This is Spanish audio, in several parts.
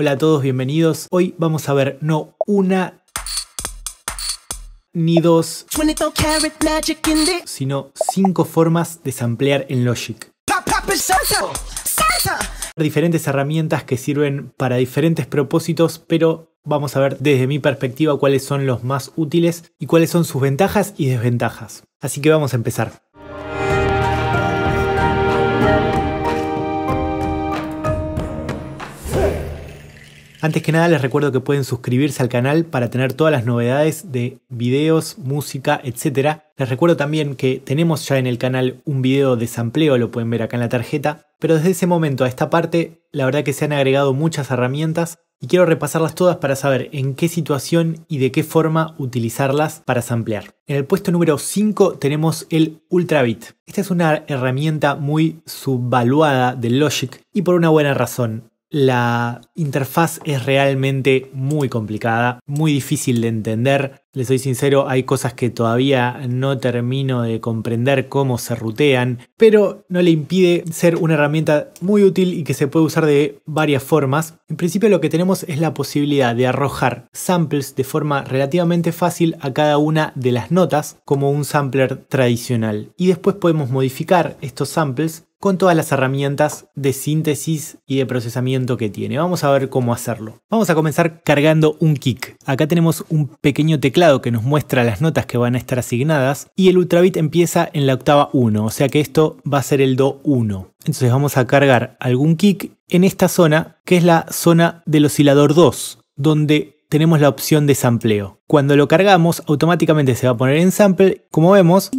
Hola a todos, bienvenidos. Hoy vamos a ver no una ni dos, sino cinco formas de samplear en Logic. Diferentes herramientas que sirven para diferentes propósitos, pero vamos a ver desde mi perspectiva cuáles son los más útiles y cuáles son sus ventajas y desventajas. Así que vamos a empezar. Antes que nada les recuerdo que pueden suscribirse al canal para tener todas las novedades de videos, música, etc. Les recuerdo también que tenemos ya en el canal un video de sampleo, lo pueden ver acá en la tarjeta, pero desde ese momento a esta parte la verdad que se han agregado muchas herramientas y quiero repasarlas todas para saber en qué situación y de qué forma utilizarlas para samplear. En el puesto número 5 tenemos el Ultrabit. Esta es una herramienta muy subvaluada de Logic y por una buena razón. La interfaz es realmente muy complicada, muy difícil de entender. Les soy sincero, hay cosas que todavía no termino de comprender cómo se rutean, pero no le impide ser una herramienta muy útil y que se puede usar de varias formas. En principio lo que tenemos es la posibilidad de arrojar samples de forma relativamente fácil a cada una de las notas como un sampler tradicional. Y después podemos modificar estos samples con todas las herramientas de síntesis y de procesamiento que tiene. Vamos a ver cómo hacerlo. Vamos a comenzar cargando un kick. Acá tenemos un pequeño teclado que nos muestra las notas que van a estar asignadas y el ultrabit empieza en la octava 1, o sea que esto va a ser el do 1. Entonces vamos a cargar algún kick en esta zona, que es la zona del oscilador 2, donde tenemos la opción de sampleo. Cuando lo cargamos, automáticamente se va a poner en sample. Como vemos,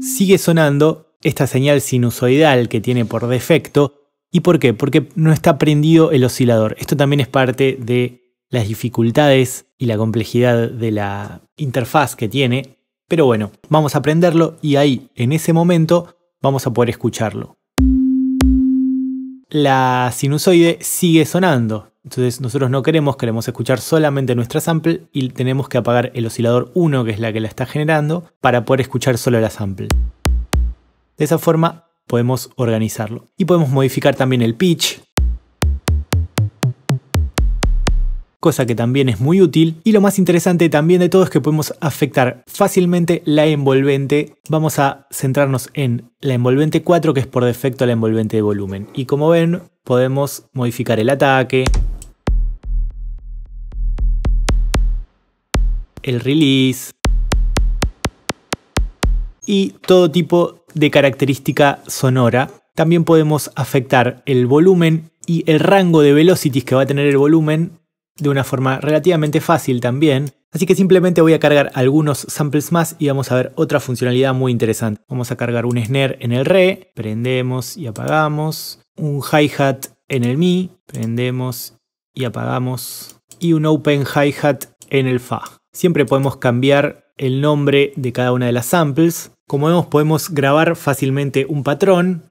sigue sonando esta señal sinusoidal que tiene por defecto. ¿Y por qué? Porque no está prendido el oscilador. Esto también es parte de las dificultades y la complejidad de la interfaz que tiene. Pero bueno, vamos a prenderlo y ahí, en ese momento, vamos a poder escucharlo. La sinusoide sigue sonando. Entonces nosotros no queremos, queremos escuchar solamente nuestra sample y tenemos que apagar el oscilador 1, que es la que la está generando, para poder escuchar solo la sample. De esa forma podemos organizarlo. Y podemos modificar también el pitch, cosa que también es muy útil. Y lo más interesante también de todo es que podemos afectar fácilmente la envolvente. Vamos a centrarnos en la envolvente 4, que es por defecto la envolvente de volumen. Y como ven, podemos modificar el ataque, el release y todo tipo de característica sonora. También podemos afectar el volumen y el rango de velocities que va a tener el volumen de una forma relativamente fácil también. Así que simplemente voy a cargar algunos samples más y vamos a ver otra funcionalidad muy interesante. Vamos a cargar un snare en el re, prendemos y apagamos, un hi-hat en el mi, prendemos y apagamos, y un open hi-hat en el fa. Siempre podemos cambiar el nombre de cada una de las samples. Como vemos podemos grabar fácilmente un patrón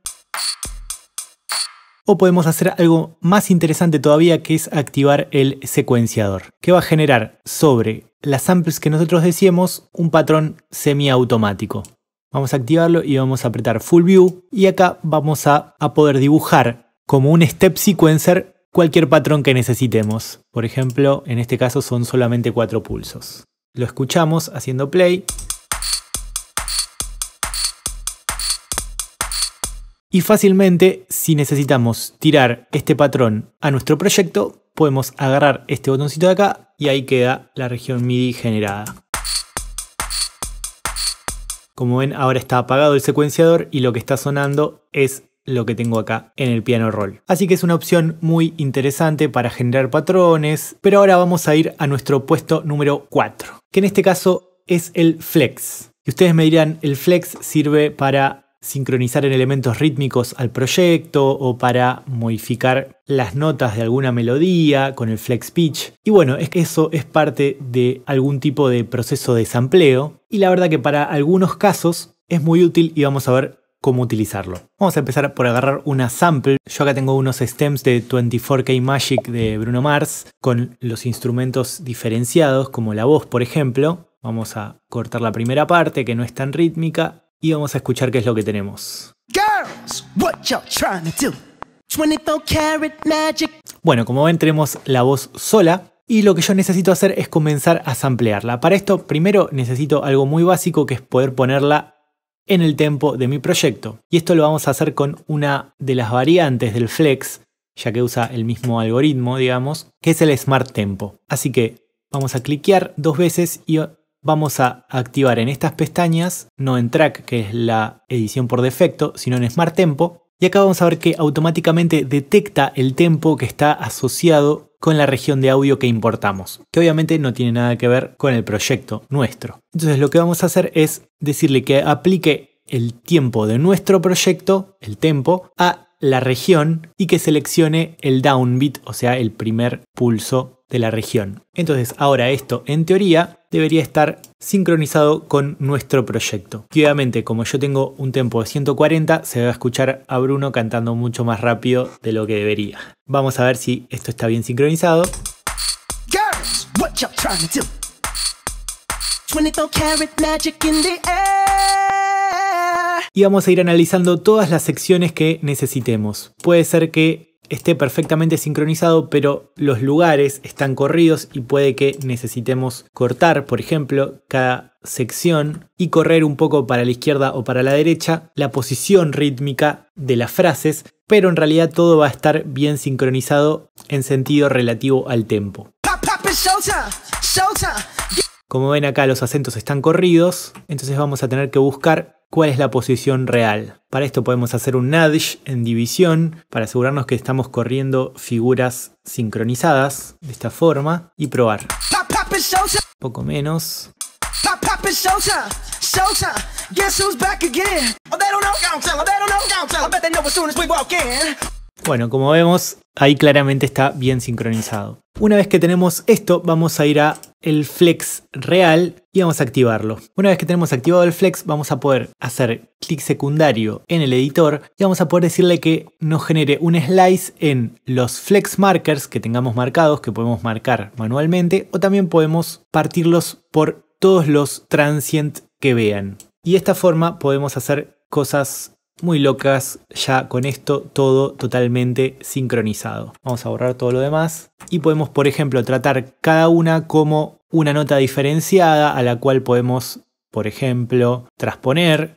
o podemos hacer algo más interesante todavía que es activar el secuenciador, que va a generar sobre las samples que nosotros decíamos un patrón semiautomático. Vamos a activarlo y vamos a apretar Full View y acá vamos a poder dibujar como un step sequencer cualquier patrón que necesitemos. Por ejemplo, en este caso son solamente cuatro pulsos. Lo escuchamos haciendo play. Y fácilmente, si necesitamos tirar este patrón a nuestro proyecto, podemos agarrar este botoncito de acá y ahí queda la región MIDI generada. Como ven, ahora está apagado el secuenciador y lo que está sonando es lo que tengo acá en el piano roll. Así que es una opción muy interesante para generar patrones, pero ahora vamos a ir a nuestro puesto número 4 que en este caso es el flex. Y ustedes me dirán, el flex sirve para sincronizar en elementos rítmicos al proyecto o para modificar las notas de alguna melodía con el flex pitch. Y bueno, es que eso es parte de algún tipo de proceso de sampleo y la verdad que para algunos casos es muy útil y vamos a ver cómo utilizarlo. Vamos a empezar por agarrar una sample. Yo acá tengo unos stems de 24K Magic de Bruno Mars con los instrumentos diferenciados, como la voz, por ejemplo. Vamos a cortar la primera parte que no es tan rítmica y vamos a escuchar qué es lo que tenemos. Bueno, como ven tenemos la voz sola, y lo que yo necesito hacer es comenzar a samplearla. Para esto primero necesito algo muy básico que es poder ponerla en el tempo de mi proyecto. Y esto lo vamos a hacer con una de las variantes del flex, ya que usa el mismo algoritmo, digamos, que es el smart tempo. Así que vamos a cliquear dos veces y vamos a activar en estas pestañas, no en track, que es la edición por defecto, sino en smart tempo, y acá vamos a ver que automáticamente detecta el tempo que está asociado con la región de audio que importamos, que obviamente no tiene nada que ver con el proyecto nuestro. Entonces lo que vamos a hacer es decirle que aplique el tiempo de nuestro proyecto, el tempo, a la región y que seleccione el downbeat, o sea, el primer pulso de la región. Entonces ahora esto en teoría debería estar sincronizado con nuestro proyecto. Y obviamente, como yo tengo un tempo de 140, se va a escuchar a Bruno cantando mucho más rápido de lo que debería. Vamos a ver si esto está bien sincronizado. Y vamos a ir analizando todas las secciones que necesitemos. Puede ser que esté perfectamente sincronizado, pero los lugares están corridos y puede que necesitemos cortar, por ejemplo, cada sección y correr un poco para la izquierda o para la derecha la posición rítmica de las frases, pero en realidad todo va a estar bien sincronizado en sentido relativo al tempo. Como ven acá los acentos están corridos, entonces vamos a tener que buscar cuál es la posición real. Para esto podemos hacer un nudge en división para asegurarnos que estamos corriendo figuras sincronizadas de esta forma y probar. poco menos. Bueno, como vemos, ahí claramente está bien sincronizado. Una vez que tenemos esto, vamos a ir a el flex real y vamos a activarlo. Una vez que tenemos activado el flex, vamos a poder hacer clic secundario en el editor y vamos a poder decirle que nos genere un slice en los flex markers que tengamos marcados, que podemos marcar manualmente, o también podemos partirlos por todos los transient que vean. Y de esta forma podemos hacer cosas muy locas ya con esto todo totalmente sincronizado. Vamos a borrar todo lo demás y podemos, por ejemplo, tratar cada una como una nota diferenciada a la cual podemos, por ejemplo, transponer.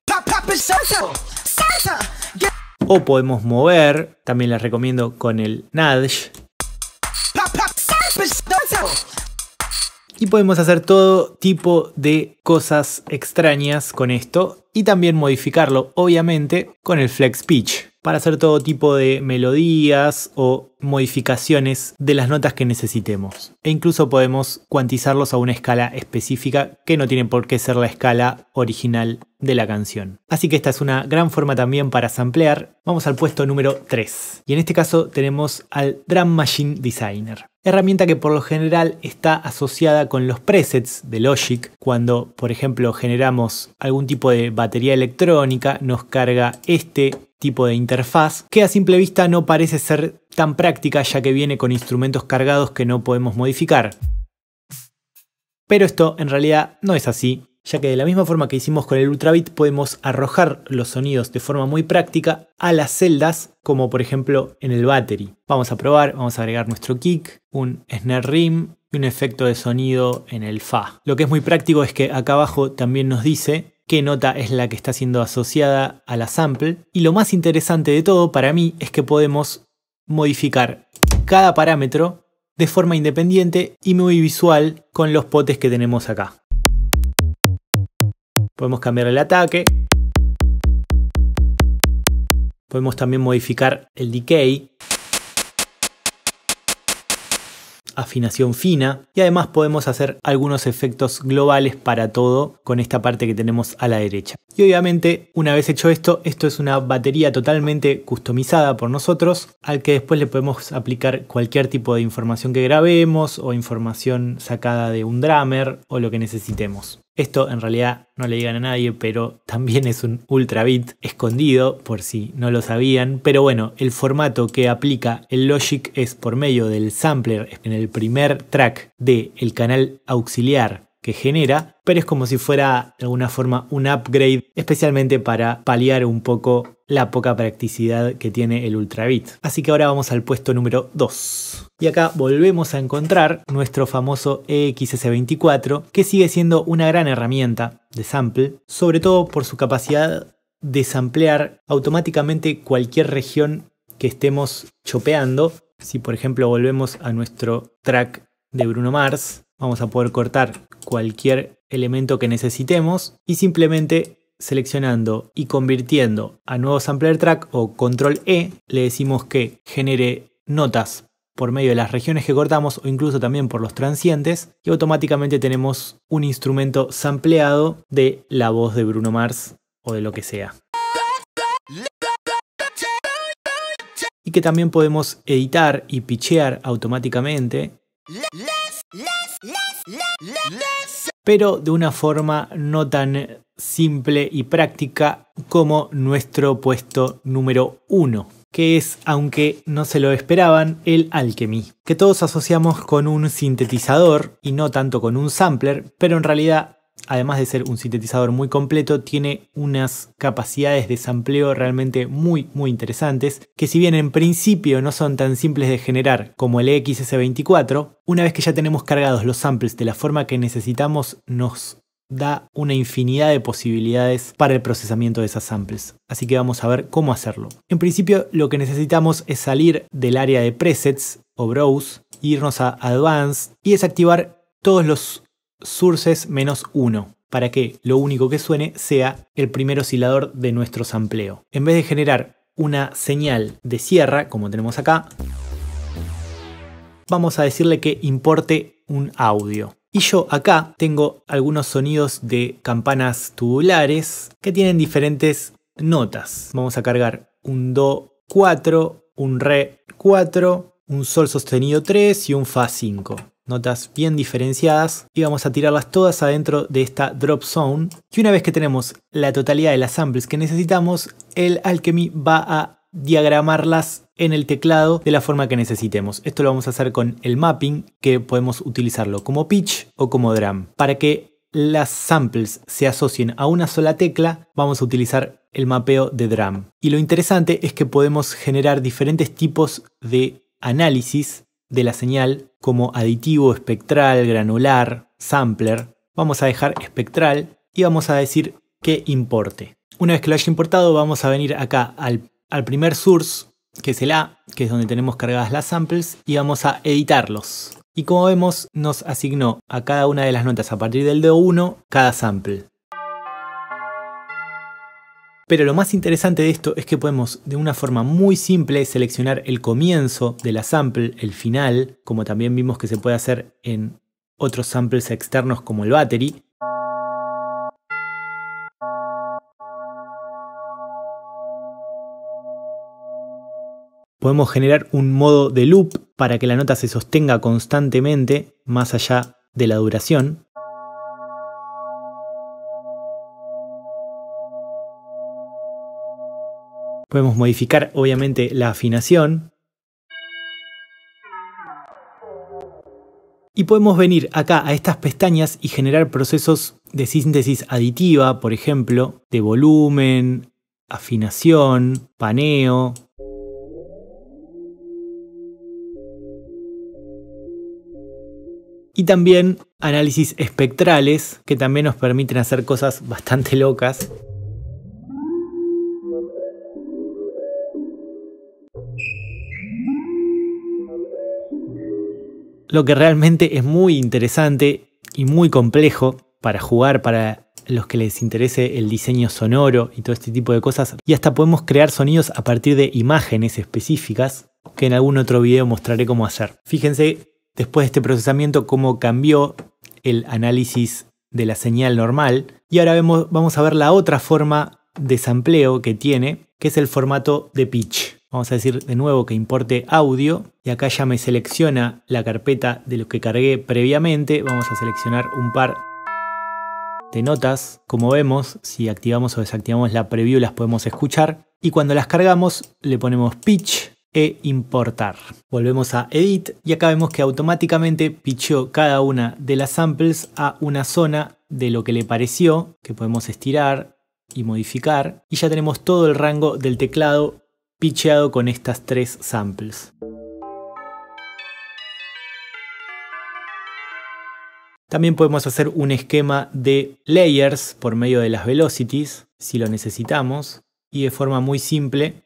O podemos mover, también les recomiendo con el nudge. Y podemos hacer todo tipo de cosas extrañas con esto y también modificarlo, obviamente, con el Flex Pitch para hacer todo tipo de melodías o modificaciones de las notas que necesitemos. E incluso podemos cuantizarlos a una escala específica que no tiene por qué ser la escala original de la canción. Así que esta es una gran forma también para samplear. Vamos al puesto número 3. Y en este caso tenemos al Drum Machine Designer. Herramienta que por lo general está asociada con los presets de Logic. Cuando, por ejemplo, generamos algún tipo de batería electrónica, nos carga este tipo de interfaz, que a simple vista no parece ser tan práctica ya que viene con instrumentos cargados que no podemos modificar. Pero esto en realidad no es así, ya que de la misma forma que hicimos con el Ultrabit podemos arrojar los sonidos de forma muy práctica a las celdas, como por ejemplo en el battery. Vamos a probar, vamos a agregar nuestro kick, un snare rim y un efecto de sonido en el fa. Lo que es muy práctico es que acá abajo también nos dice qué nota es la que está siendo asociada a la sample. Y lo más interesante de todo para mí es que podemos modificar cada parámetro de forma independiente y muy visual con los potes que tenemos acá. Podemos cambiar el ataque. Podemos también modificar el decay afinación fina y además podemos hacer algunos efectos globales para todo con esta parte que tenemos a la derecha. Y obviamente una vez hecho esto, esto es una batería totalmente customizada por nosotros al que después le podemos aplicar cualquier tipo de información que grabemos o información sacada de un drummer o lo que necesitemos. Esto en realidad no le digan a nadie, pero también es un ultra bit escondido por si no lo sabían. Pero bueno, el formato que aplica el Logic es por medio del sampler en el primer track del el canal auxiliar que genera, pero es como si fuera de alguna forma un upgrade, especialmente para paliar un poco la poca practicidad que tiene el Ultrabit. Así que ahora vamos al puesto número 2. Y acá volvemos a encontrar nuestro famoso EXS24, que sigue siendo una gran herramienta de sample, sobre todo por su capacidad de samplear automáticamente cualquier región que estemos chopeando. Si por ejemplo volvemos a nuestro track de Bruno Mars, vamos a poder cortar cualquier elemento que necesitemos y simplemente seleccionando y convirtiendo a nuevo sampler track o control E le decimos que genere notas por medio de las regiones que cortamos o incluso también por los transientes y automáticamente tenemos un instrumento sampleado de la voz de Bruno Mars o de lo que sea. Y que también podemos editar y pichear automáticamente pero de una forma no tan simple y práctica como nuestro puesto número uno. que es, aunque no se lo esperaban, el Alchemy, que todos asociamos con un sintetizador y no tanto con un sampler, pero en realidad además de ser un sintetizador muy completo, tiene unas capacidades de sampleo realmente muy, muy interesantes, que si bien en principio no son tan simples de generar como el XS24, una vez que ya tenemos cargados los samples de la forma que necesitamos, nos da una infinidad de posibilidades para el procesamiento de esas samples. Así que vamos a ver cómo hacerlo. En principio lo que necesitamos es salir del área de presets o browse, irnos a advanced y desactivar todos los sources menos 1 para que lo único que suene sea el primer oscilador de nuestro sampleo. En vez de generar una señal de sierra, como tenemos acá, vamos a decirle que importe un audio. Y yo acá tengo algunos sonidos de campanas tubulares que tienen diferentes notas. Vamos a cargar un Do 4, un Re 4, un Sol sostenido 3 y un Fa 5 notas bien diferenciadas y vamos a tirarlas todas adentro de esta drop zone. Y una vez que tenemos la totalidad de las samples que necesitamos, el Alchemy va a diagramarlas en el teclado de la forma que necesitemos. Esto lo vamos a hacer con el mapping, que podemos utilizarlo como pitch o como drum. Para que las samples se asocien a una sola tecla, vamos a utilizar el mapeo de drum. Y lo interesante es que podemos generar diferentes tipos de análisis de la señal como aditivo espectral, granular, sampler. Vamos a dejar espectral y vamos a decir que importe. Una vez que lo haya importado, vamos a venir acá al, al primer source, que es el A, que es donde tenemos cargadas las samples, y vamos a editarlos. Y como vemos, nos asignó a cada una de las notas a partir del D1 cada sample. Pero lo más interesante de esto es que podemos de una forma muy simple seleccionar el comienzo de la sample, el final, como también vimos que se puede hacer en otros samples externos como el battery. Podemos generar un modo de loop para que la nota se sostenga constantemente más allá de la duración. Podemos modificar obviamente la afinación. Y podemos venir acá a estas pestañas y generar procesos de síntesis aditiva, por ejemplo, de volumen, afinación, paneo. Y también análisis espectrales que también nos permiten hacer cosas bastante locas. lo que realmente es muy interesante y muy complejo para jugar, para los que les interese el diseño sonoro y todo este tipo de cosas. Y hasta podemos crear sonidos a partir de imágenes específicas que en algún otro video mostraré cómo hacer. Fíjense después de este procesamiento cómo cambió el análisis de la señal normal. Y ahora vemos, vamos a ver la otra forma de sampleo que tiene, que es el formato de pitch vamos a decir de nuevo que importe audio y acá ya me selecciona la carpeta de lo que cargué previamente, vamos a seleccionar un par de notas, como vemos, si activamos o desactivamos la preview las podemos escuchar y cuando las cargamos le ponemos pitch e importar. Volvemos a Edit y acá vemos que automáticamente pitchó cada una de las samples a una zona de lo que le pareció, que podemos estirar y modificar. Y ya tenemos todo el rango del teclado Picheado con estas tres samples. También podemos hacer un esquema de layers por medio de las velocities, si lo necesitamos, y de forma muy simple.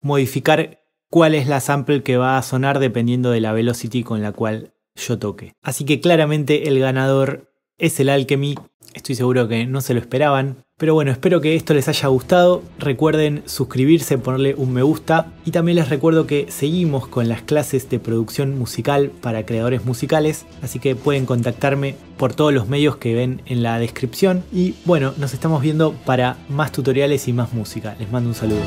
Modificar cuál es la sample que va a sonar dependiendo de la velocity con la cual yo toque. Así que claramente el ganador es el Alchemy. Estoy seguro que no se lo esperaban. Pero bueno, espero que esto les haya gustado. Recuerden suscribirse, ponerle un me gusta. Y también les recuerdo que seguimos con las clases de producción musical para creadores musicales. Así que pueden contactarme por todos los medios que ven en la descripción. Y bueno, nos estamos viendo para más tutoriales y más música. Les mando un saludo.